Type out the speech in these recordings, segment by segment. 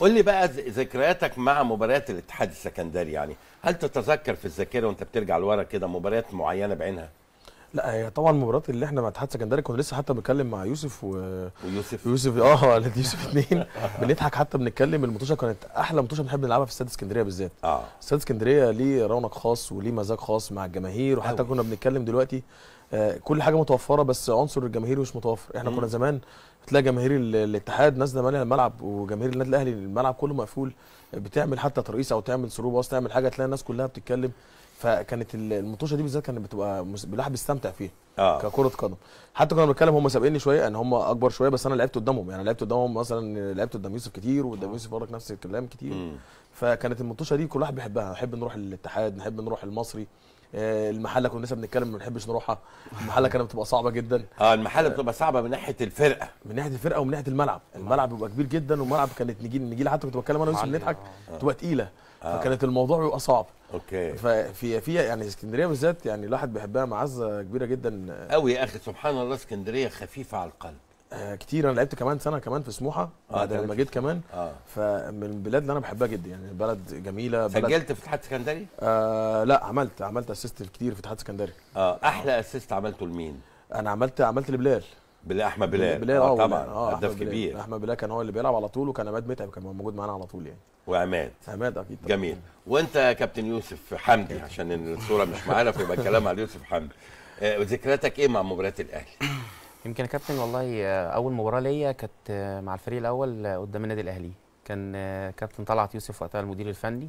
قول لي بقى ذكرياتك مع مباريات الاتحاد السكندري يعني هل تتذكر في الذاكره وانت بترجع لورا كده مباريات معينه بعينها؟ لا هي طبعا المباريات اللي احنا مع اتحاد السكندري كنا لسه حتى بنتكلم مع يوسف و... ويوسف يوسف اه يوسف اثنين بنضحك حتى بنتكلم المطوشة كانت احلى مطوشة بنحب نلعبها في استاد اسكندريه بالذات اه استاد اسكندريه ليه رونق خاص وليه مزاج خاص مع الجماهير وحتى أوي. كنا بنتكلم دلوقتي آه، كل حاجه متوفره بس عنصر الجماهيري مش متوفر احنا كنا زمان تلاقي جماهير الاتحاد نازله ماليه الملعب وجماهير النادي الاهلي الملعب كله مقفول بتعمل حتى ترقيص او تعمل باص تعمل حاجه تلاقي الناس كلها بتتكلم فكانت المطوشه دي بالذات كانت بتبقى الواحد بيستمتع فيها آه. ككره قدم حتى كنا بنتكلم هم سابقيني شويه ان يعني هم اكبر شويه بس انا لعبت قدامهم يعني لعبت قدامهم مثلا لعبت قدام يوسف كتير وقدام آه. يوسف برضك نفس الكلام كتير فكانت المنتوشه دي كل واحد بيحبها نحب نروح الاتحاد نحب نروح المصري آه، المحله كنا لسه بنتكلم ما بنحبش نروحها المحله كانت بتبقى صعبه جدا اه المحله بتبقى صعبه من ناحيه الفرقه من ناحيه الفرقه ومن ناحيه الملعب الملعب بيبقى كبير جدا والملعب كانت نجيل النجيله حتى كنت بتكلم انا ويوسف بنضحك آه. تبقى تقيله آه. فكانت الموضوع بيبقى صعب اوكي ففي فيها يعني اسكندريه بالذات يعني الواحد بيحبها معزه كبيره جدا قوي يا اخي سبحان الله اسكندريه خفيفه على القلب آه كتير انا لعبت كمان سنه كمان في سموحه اه ده لما جيت كمان اه فمن البلاد اللي انا بحبها جدا يعني بلد جميله بلد سجلت في اتحاد سكندري؟ آه لا عملت عملت اسيست كتير في اتحاد سكندري اه احلى اسيست عملته لمين؟ انا عملت عملت لبلال بلال احمد بلال بلال اه, آه، طبعا اه هداف كبير احمد بلال كان هو اللي بيلعب على طول وكان عماد متعب كان موجود معانا على طول يعني وعماد عماد اكيد طبعا. جميل وانت يا كابتن يوسف حمدي عشان الصوره مش معانا فيبقى الكلام على يوسف حمدي آه، ذكرياتك ايه مع مباريات الاهلي؟ يمكن يا كابتن والله آه، اول مباراه ليا كانت آه، مع الفريق الاول آه، قدام النادي الاهلي كان كابتن طلعت يوسف وقتها المدير الفني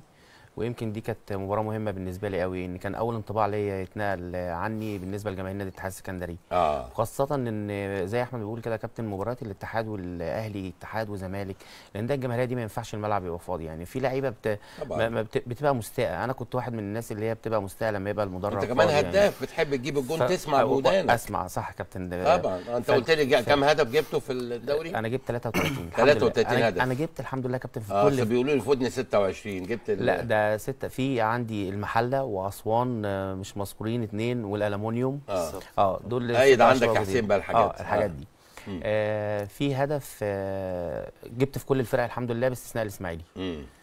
ويمكن دي كانت مباراه مهمه بالنسبه لي قوي ان كان اول انطباع ليا يتنقل عني بالنسبه لجماهير نادي الاتحاد السكندري آه. خاصه ان زي احمد بيقول كده كابتن مباريات الاتحاد والاهلي اتحاد وزمالك لان ده الجماهيريه دي ما ينفعش الملعب يبقى فاضي يعني في لعيبه بت... ما بت... بتبقى مستاءه انا كنت واحد من الناس اللي هي بتبقى مستاءه لما يبقى المدرب انت كمان يعني. هداف يعني. بتحب تجيب الجون ف... تسمع بودانك اسمع صح كابتن طبعا انت ف... قلت لي ف... كم هدف جبته في الدوري انا جبت 33 33 هدف انا جبت الحمد لله كابتن في آه، كل بيقولوا لي فودني 26 جبت لا ده ستة في عندي المحلة وأسوان آه، مش مذكورين اتنين والألمونيوم اه, آه دول أيد عندك حسين بقى الحاجات اه الحاجات آه. دي آه في هدف آه جبت في كل الفرق الحمد لله باستثناء الإسماعيلي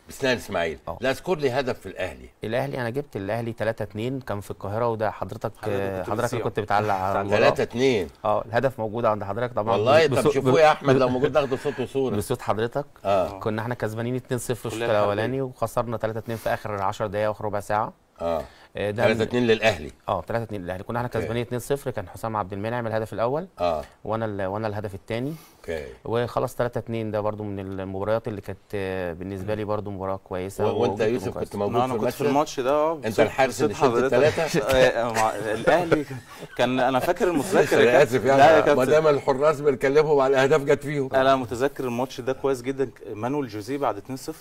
بسنان اسماعيل أوه. لا اذكر لي هدف في الاهلي الاهلي انا جبت الاهلي 3 2 كان في القاهره وده حضرتك حضرتك, حضرتك كنت بتعلق على 3 2 اه الهدف موجود عند حضرتك طبعا والله طب شوفوه يا احمد لو موجود ناخده صوت وصوره بصوت حضرتك آه. كنا احنا كسبانين 2 0 في الشوط الاولاني وخسرنا 3 2 في اخر 10 دقائق واخر ربع ساعه اه 3 آه، 2 للاهلي اه 3 2 للاهلي كنا احنا كسبانين 2 0 كان حسام عبد المنعم الهدف الاول اه وانا ال وانا الهدف الثاني اوكي وخلاص 3 2 ده برده من المباريات اللي كانت آه، بالنسبه لي برده مباراه كويسه و... وانت يوسف كنت موجود في الماتش في الماتش ده اه انت الحارس اللي شفت الثلاثه آه، الاهلي كان انا فاكر المتذكر انا اسف يعني ما دام الحراس بنكلمهم على الاهداف جت فيهم انا متذكر الماتش ده كويس جدا مانويل جوزيه بعد 2 0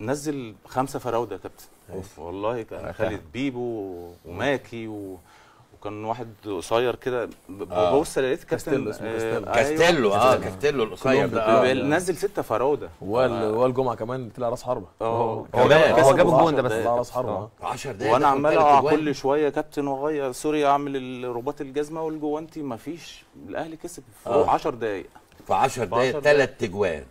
نزل خمسه فراوده يا كابتن اوف أيوة. والله كان خالد بيبو وماكي و... وكان واحد قصير كده ببص آه. لقيت كابتن آه، أيوة، كاستيلو اه كاستيلو القصير ده آه. نزل ستة فراوده والجمعه كمان طلع راس حربه اه هو جاب الجون ده بس طلع راس حربه 10 دقايق وانا عمال اقع كل شويه كابتن واغير سوري اعمل رباط الجزمه والجوانتي مفيش الاهلي كسب في 10 دقايق في 10 دقايق ثلاث تجوان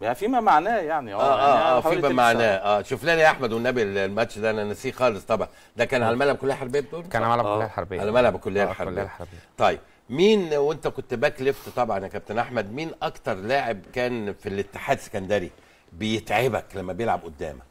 يعني فيما معناه يعني اه اه, يعني آه, آه، فيما معناه اه شوف لنا يا احمد والنبي الماتش ده انا نسيه خالص طبعا ده كان آه. على ملعب الكليه الحربيه بتقول كان على ملعب الكليه آه. الحربيه على ملعب الكليه الحربيه طيب مين وانت كنت باك ليفت طبعا يا كابتن احمد مين اكتر لاعب كان في الاتحاد السكندري بيتعبك لما بيلعب قدامك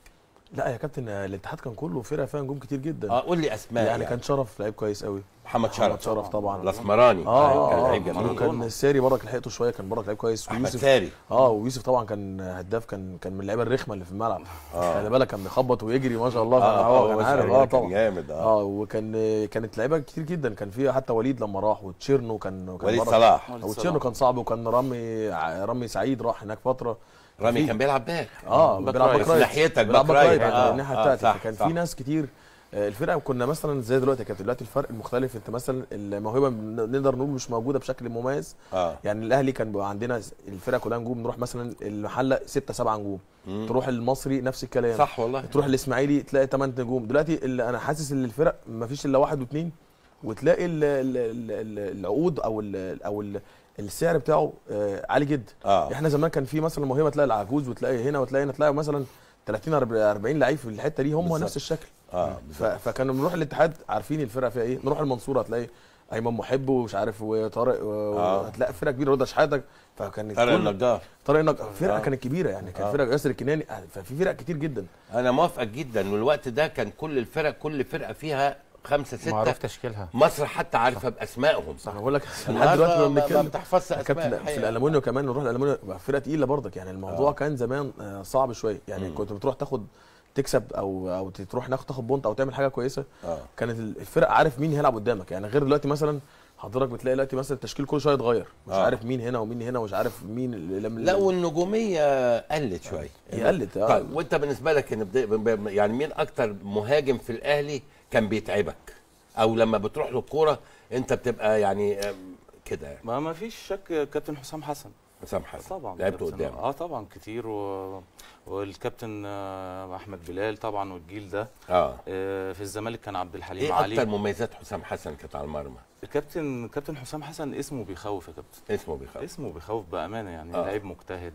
لا يا كابتن الاتحاد كان كله فرقه فيها نجوم كتير جدا اه قول لي اسماء يعني, يعني. كان شرف لعيب كويس قوي محمد شرف محمد شرف طبعا الاسمراني اه كان آه، لعيب آه، جميل كان الساري برضك لحقته شويه كان برضك لعيب كويس ويوسف ساري اه ويوسف طبعا كان هداف كان كان من اللعيبه الرخمه اللي في الملعب آه. خلي بالك كان بيخبط ويجري ما شاء الله اه, آه، عارف اه طبعا جامد اه اه وكان كانت لعيبه كتير جدا كان فيها حتى وليد لما راح وتشيرنو كان وليد صلاح وتشيرنو كان صعب وكان رامي رامي سعيد راح هناك فتره رامي كان بيلعب باك اه بيلعب باك ناحيتك باك رايت آه، الناحيه بتاعتك آه، كان في ناس كتير آه، الفرقه كنا مثلا زي دلوقتي كانت دلوقتي الفرق المختلف انت مثلا الموهبه نقدر نقول مش موجوده بشكل مميز آه. يعني الاهلي كان بيبقى عندنا الفرقه كلها نجوم نروح مثلا المحله 6 7 نجوم مم. تروح المصري نفس الكلام صح والله تروح الاسماعيلي تلاقي 8 نجوم دلوقتي اللي انا حاسس ان الفرق ما فيش الا واحد واثنين وتلاقي العقود او الـ او الـ السعر بتاعه آه، عالي جدا آه. احنا زمان كان في مثلا موهبه تلاقي العجوز وتلاقي هنا وتلاقي هنا تلاقي مثلا 30 40 لعيب في الحته دي هم نفس الشكل اه فكانوا بنروح الاتحاد عارفين الفرقه فيها ايه نروح المنصوره تلاقي ايمن محب ومش عارف وطارق هتلاقي آه. هتلاقي فرقه كبيره رضا شحاته فكانت طارق النجار طارق النجار فرقه آه. كانت كبيره يعني كان آه. فرقه ياسر الكناني آه، ففي فرق كتير جدا انا موافقك جدا والوقت ده كان كل الفرق كل فرقه فيها خمسه سته معروف تشكيلها مصر حتى عارفه باسمائهم صح بقول لك لحد دلوقتي ما بتحفظش اسماء في الالمونيو كمان نروح الالمونيو فرقه تقيله برضك يعني الموضوع أوه. كان زمان آه، صعب شويه يعني مم. كنت بتروح تاخد تكسب او او تروح تاخد بونت او تعمل حاجه كويسه أوه. كانت الفرق عارف مين هيلعب قدامك يعني غير دلوقتي مثلا حضرتك بتلاقي دلوقتي مثلا التشكيل كل شويه يتغير مش آه. عارف مين هنا ومين هنا ومش عارف مين لم لا والنجوميه قلت شويه آه. قلت اه طيب وانت بالنسبه لك يعني مين اكتر مهاجم في الاهلي كان بيتعبك او لما بتروح له الكوره انت بتبقى يعني كده يعني. ما ما فيش شك كابتن حسام حسن حسام حسن طبعا لعبته قدام اه طبعا كتير و... والكابتن آه، احمد بلال طبعا والجيل ده آه. آه في الزمالك كان عبد الحليم إيه علي ايه اكتر مميزات حسام حسن كانت على المرمى الكابتن كابتن حسام حسن اسمه بيخوف يا كابتن اسمه بيخوف اسمه بيخوف بامانه يعني آه. لعيب مجتهد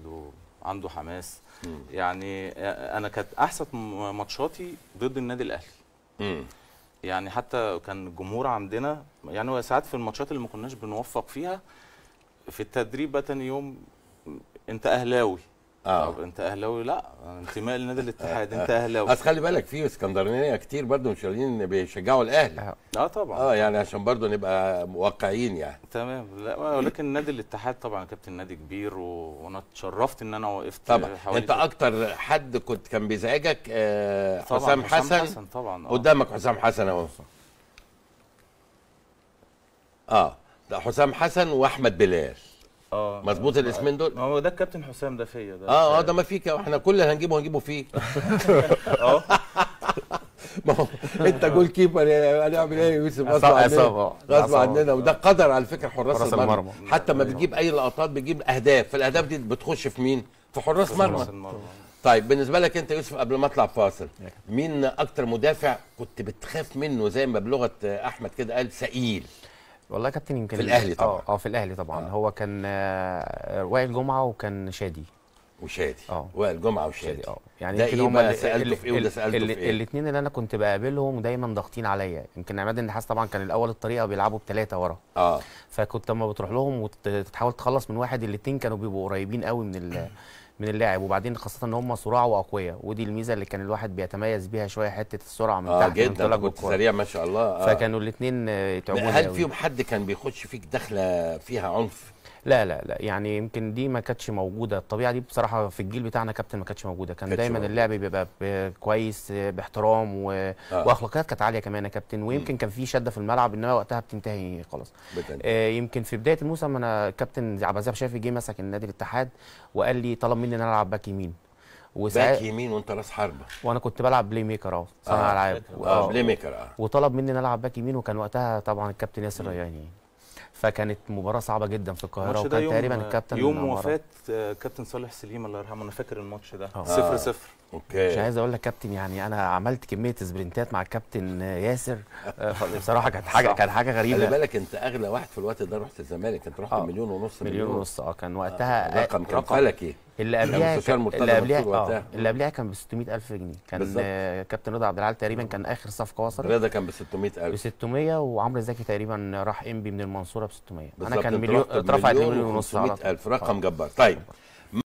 وعنده حماس مم. يعني آه، انا كانت احسن ماتشاتي ضد النادي الاهلي امم يعني حتى كان الجمهور عندنا يعني ساعات في الماتشات اللي ما كناش بنوفق فيها في التدريب بقى تاني يوم انت اهلاوي اه طب انت اهلاوي لا انتماء لنادي الاتحاد انت اهلاوي بس خلي بالك في اسكندرانيه كتير برضه مش راضيين بيشجعوا الاهلي اه طبعا اه يعني عشان برضه نبقى واقعيين يعني تمام لا ولكن نادي الاتحاد طبعا كابتن نادي كبير و... وانا اتشرفت ان انا وقفت طبعا حوالي انت اكتر حد كنت كان بيزعجك آه طبعًا حسام حسن, حسن طبعا آه. قدامك حسام حسن اهو اه حسام حسن واحمد بلال اه مظبوط الاسمين دول ما هو ده الكابتن حسام ده فيا ده اه اه ده ما فيك احنا كل اللي هنجيبه هنجيبه فيه اه ما هو انت جول كيبر هنعمل ايه يا يوسف غصب عننا آه. غصب عننا آه. وده قدر على فكره حراس المرمى حتى ما أيوة. بتجيب اي لقطات بتجيب اهداف فالاهداف دي بتخش في مين؟ في حراس مرمى طيب بالنسبه لك انت يوسف قبل ما اطلع فاصل مين اكتر مدافع كنت بتخاف منه زي ما بلغه احمد كده قال ثقيل والله يا كابتن يمكن في الاهلي طبعا آه،, اه في الاهلي طبعا آه. هو كان آه، وائل جمعه وكان شادي وشادي اه وائل جمعه وشادي اه يعني ده إيه هما سالته في ايه وده سالته في ايه الاثنين اللي انا كنت بقابلهم دايما ضاغطين عليا يمكن عماد النحاس طبعا كان الاول الطريقه بيلعبوا بثلاثه ورا اه فكنت اما بتروح لهم وتحاول تخلص من واحد الاثنين كانوا بيبقوا قريبين قوي من من اللاعب وبعدين خاصه ان هم سرعه واقوياء ودي الميزه اللي كان الواحد بيتميز بيها شويه حته السرعه من آه تحت جدا كنت سريع ما شاء الله آه. فكانوا الاثنين يتعبوا هل فيهم حد كان بيخش فيك دخله فيها عنف لا لا لا يعني يمكن دي ما كانتش موجوده الطبيعه دي بصراحه في الجيل بتاعنا كابتن ما كانتش موجوده كان دايما اللعب بيبقى كويس باحترام و... آه. واخلاقيات كانت عاليه كمان يا كابتن ويمكن م. كان في شده في الملعب انما وقتها بتنتهي خلاص آه يمكن في بدايه الموسم انا كابتن عبد العزيز شافي جه مسك النادي الاتحاد وقال لي طلب مني ان انا العب باك يمين وساعة... باك يمين وانت راس حربه وانا كنت بلعب بلاي ميكر اه صانع العاب اه بلاي ميكر اه وطلب مني ان العب باك يمين وكان وقتها طبعا الكابتن ياسر رياني فكانت مباراه صعبه جدا في القاهره وكان تقريبا الكابتن يوم وفاه آه، كابتن صالح سليم الله يرحمه انا فاكر الماتش ده 0-0 آه. صفر اوكي مش عايز اقول لك كابتن يعني انا عملت كميه سبرنتات مع الكابتن آه، ياسر آه، بصراحه كانت حاجه كانت حاجه غريبه خلي بالك انت اغلى واحد في الوقت ده رحت الزمالك انت رحت آه. مليون ونص مليون ونص اه كان وقتها آه. رقم كان رقم فلكي اللي قبلها اللي قبلها آه، اللي قبلها كان ب 600000 جنيه كان بالزبط. كابتن رضا عبد العال تقريبا كان اخر صفقه وصلت رضا كان ب 600000 ب 600 وعمرو زكي تقريبا راح انبي من المنصوره ب 600 انا كان مليون اترفعت لمليون ونص 600000 رقم جبار طيب